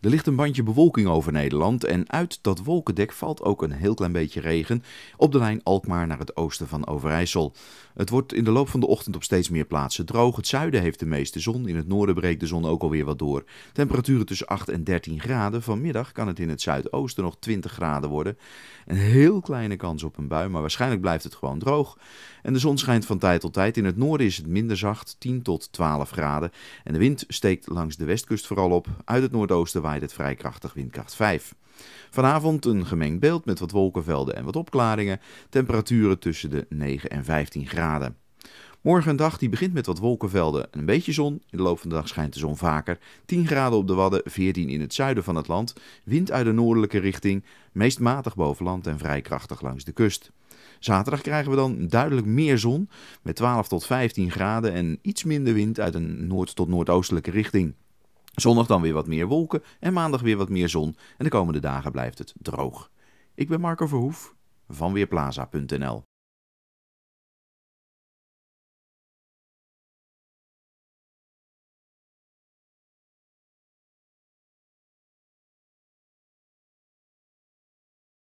Er ligt een bandje bewolking over Nederland en uit dat wolkendek valt ook een heel klein beetje regen op de lijn Alkmaar naar het oosten van Overijssel. Het wordt in de loop van de ochtend op steeds meer plaatsen droog. Het zuiden heeft de meeste zon, in het noorden breekt de zon ook alweer wat door. Temperaturen tussen 8 en 13 graden. Vanmiddag kan het in het zuidoosten nog 20 graden worden. Een heel kleine kans op een bui, maar waarschijnlijk blijft het gewoon droog. En de zon schijnt van tijd tot tijd. In het noorden is het minder zacht, 10 tot 12 graden. En de wind steekt langs de westkust vooral op uit het noordoosten oosten waait het vrij krachtig windkracht 5. Vanavond een gemengd beeld met wat wolkenvelden en wat opklaringen. Temperaturen tussen de 9 en 15 graden. Morgen een dag die begint met wat wolkenvelden en een beetje zon. In de loop van de dag schijnt de zon vaker. 10 graden op de Wadden, 14 in het zuiden van het land. Wind uit de noordelijke richting, meest matig boven land en vrij krachtig langs de kust. Zaterdag krijgen we dan duidelijk meer zon met 12 tot 15 graden en iets minder wind uit een noord- tot noordoostelijke richting. Zondag dan weer wat meer wolken en maandag weer wat meer zon. En de komende dagen blijft het droog. Ik ben Marco Verhoef van Weerplaza.nl.